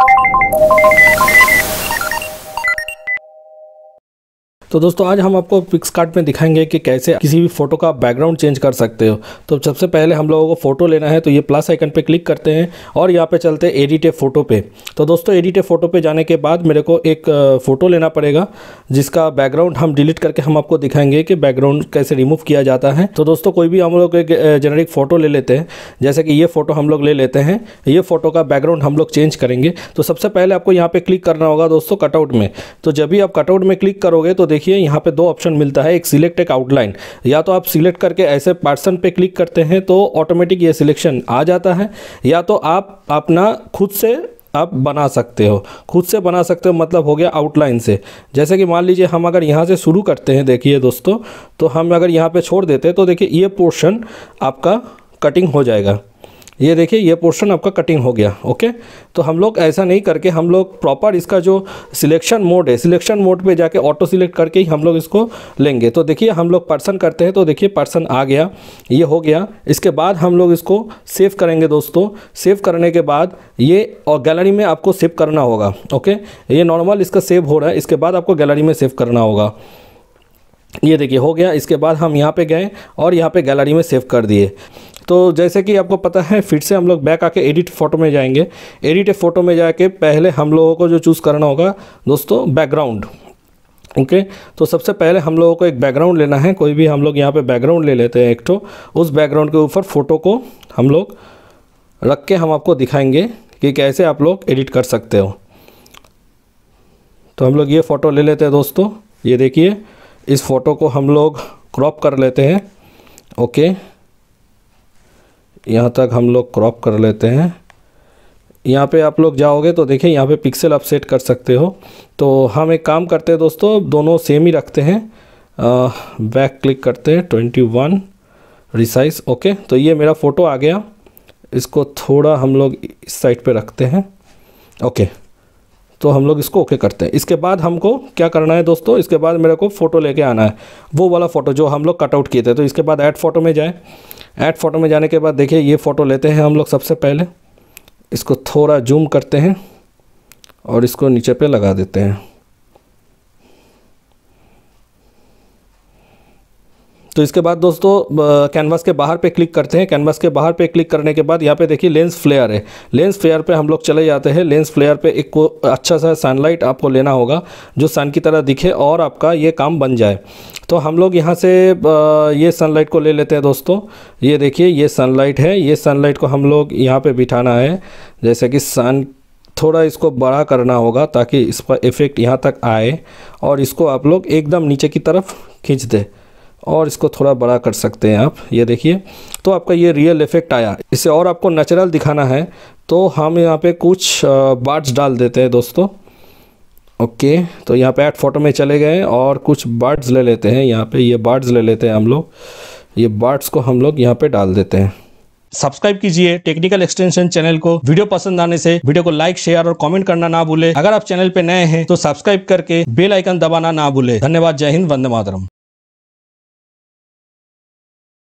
Thank you. तो दोस्तों आज हम आपको पिक्स कार्ड में दिखाएंगे कि कैसे किसी भी फोटो का बैकग्राउंड चेंज कर सकते हो तो सबसे पहले हम लोगों को फोटो लेना है तो ये प्लस आइकन पे क्लिक करते हैं और यहाँ पे चलते हैं एडिट ए फोटो पे तो दोस्तों एडिट ए फोटो पे जाने के बाद मेरे को एक फ़ोटो लेना पड़ेगा जिसका बैकग्राउंड हम डिलीट करके हम आपको दिखाएंगे कि बैकग्राउंड कैसे रिमूव किया जाता है तो दोस्तों कोई भी हम लोग एक जेनरिक फ़ोटो ले लेते हैं जैसे कि ये फ़ोटो हम लोग ले लेते हैं ये फ़ोटो का बैकग्राउंड हम लोग चेंज करेंगे तो सबसे पहले आपको यहाँ पर क्लिक करना होगा दोस्तों कटआउट में तो जब भी आप कटआउट में क्लिक करोगे तो देखिए यहाँ पे दो ऑप्शन मिलता है एक सिलेक्ट एक आउटलाइन या तो आप सिलेक्ट करके ऐसे पर्सन पे क्लिक करते हैं तो ऑटोमेटिक ये सिलेक्शन आ जाता है या तो आप अपना खुद से आप बना सकते हो खुद से बना सकते हो मतलब हो गया आउटलाइन से जैसे कि मान लीजिए हम अगर यहाँ से शुरू करते हैं देखिए दोस्तों तो हम अगर यहाँ पर छोड़ देते हैं तो देखिए ये पोर्शन आपका कटिंग हो जाएगा ये देखिए ये पोर्शन आपका कटिंग हो गया ओके तो हम लोग ऐसा नहीं करके हम लोग प्रॉपर इसका जो सिलेक्शन मोड है सिलेक्शन मोड पे जाके ऑटो सिलेक्ट करके ही हम लोग इसको लेंगे तो देखिए हम लोग पर्सन करते हैं तो देखिए पर्सन आ गया ये हो गया इसके बाद हम लोग इसको सेव करेंगे दोस्तों सेव करने के बाद ये और गैलरी में आपको सेव करना होगा ओके ये नॉर्मल इसका सेव हो रहा है इसके बाद आपको गैलरी में सेव करना होगा ये देखिए हो गया इसके बाद हम यहाँ पे गए और यहाँ पे गैलरी में सेव कर दिए तो जैसे कि आपको पता है फिर से हम लोग बैक आके एडिट फोटो में जाएंगे एडिट फोटो में जाके पहले हम लोगों को जो चूज़ करना होगा दोस्तों बैकग्राउंड ओके okay, तो सबसे पहले हम लोगों को एक बैकग्राउंड लेना है कोई भी हम लोग यहाँ पे बैकग्राउंड ले लेते हैं एक तो उस बैकग्राउंड के ऊपर फ़ोटो को हम लोग रख के हम आपको दिखाएंगे कि कैसे आप लोग एडिट कर सकते हो तो हम लोग ये फ़ोटो ले लेते हैं दोस्तों ये देखिए इस फ़ोटो को हम लोग क्रॉप कर लेते हैं ओके okay, यहाँ तक हम लोग क्रॉप कर लेते हैं यहाँ पे आप लोग जाओगे तो देखिए यहाँ पे पिक्सल आप सेट कर सकते हो तो हम एक काम करते हैं दोस्तों दोनों सेम ही रखते हैं आ, बैक क्लिक करते हैं ट्वेंटी वन रिसाइज ओके तो ये मेरा फ़ोटो आ गया इसको थोड़ा हम लोग इस साइड पे रखते हैं ओके तो हम लोग इसको ओके करते हैं इसके बाद हमको क्या करना है दोस्तों इसके बाद मेरे को फ़ोटो लेके आना है वो वाला फ़ोटो जो हम लोग कटआउट किए थे तो इसके बाद ऐड फ़ोटो में जाएँ ऐड फ़ोटो में जाने के बाद देखिए ये फ़ोटो लेते हैं हम लोग सबसे पहले इसको थोड़ा जूम करते हैं और इसको नीचे पे लगा देते हैं तो इसके बाद दोस्तों कैनवास के बाहर पे क्लिक करते हैं कैनवास के बाहर पे क्लिक करने के बाद यहाँ पे देखिए लेंस फ्लेयर है लेंस फ्लेयर पे हम लोग चले जाते हैं लेंस फ्लेयर पे एक को अच्छा सा सनलाइट आपको लेना होगा जो सन की तरह दिखे और आपका ये काम बन जाए तो हम लोग यहाँ से ये सनलाइट को ले लेते हैं दोस्तों ये देखिए ये सनलाइट है ये सनलाइट को हम लोग यहाँ पर बिठाना है जैसे कि सन थोड़ा इसको बड़ा करना होगा ताकि इसका इफ़ेक्ट यहाँ तक आए और इसको आप लोग एकदम नीचे की तरफ खींच दें और इसको थोड़ा बड़ा कर सकते हैं आप ये देखिए तो आपका ये रियल इफ़ेक्ट आया इसे और आपको नेचुरल दिखाना है तो हम यहाँ पे कुछ बार्ड्स डाल देते हैं दोस्तों ओके तो यहाँ पे ऐड फोटो में चले गए और कुछ बर्ड्स ले लेते हैं यहाँ पे ये बार्ड्स ले लेते हैं हम लोग ये बार्ड्स को हम लोग यहाँ पे डाल देते हैं सब्सक्राइब कीजिए टेक्निकल एक्सटेंशन चैनल को वीडियो पसंद आने से वीडियो को लाइक शेयर और कमेंट करना ना भूले अगर आप चैनल पे नए हैं तो सब्सक्राइब करके बेल आइकन दबाना ना भूले धन्यवाद जय हिंद वंदे मातरम